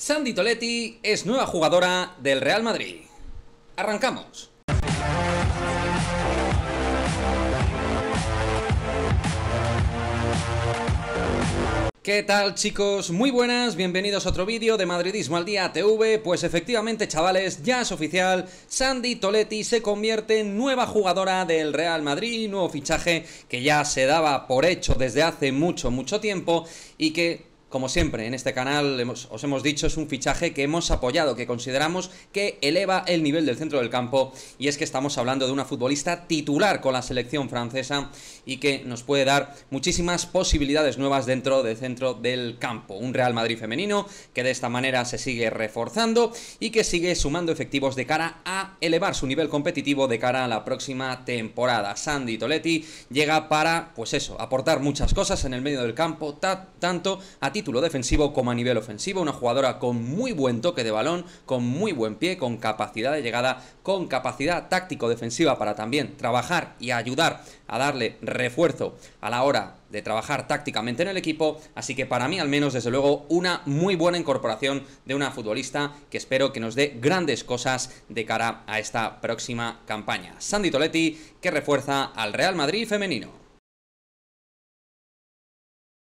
Sandy Toletti es nueva jugadora del Real Madrid. Arrancamos. ¿Qué tal chicos? Muy buenas, bienvenidos a otro vídeo de Madridismo al Día TV. Pues efectivamente chavales, ya es oficial, Sandy Toletti se convierte en nueva jugadora del Real Madrid, nuevo fichaje que ya se daba por hecho desde hace mucho, mucho tiempo y que como siempre, en este canal os hemos dicho, es un fichaje que hemos apoyado, que consideramos que eleva el nivel del centro del campo y es que estamos hablando de una futbolista titular con la selección francesa y que nos puede dar muchísimas posibilidades nuevas dentro del centro del campo. Un Real Madrid femenino que de esta manera se sigue reforzando y que sigue sumando efectivos de cara a elevar su nivel competitivo de cara a la próxima temporada. Sandy Toletti llega para, pues eso, aportar muchas cosas en el medio del campo, tanto a título defensivo como a nivel ofensivo, una jugadora con muy buen toque de balón, con muy buen pie, con capacidad de llegada, con capacidad táctico-defensiva para también trabajar y ayudar a darle refuerzo a la hora de trabajar tácticamente en el equipo, así que para mí al menos desde luego una muy buena incorporación de una futbolista que espero que nos dé grandes cosas de cara a esta próxima campaña. Sandy Toletti que refuerza al Real Madrid femenino.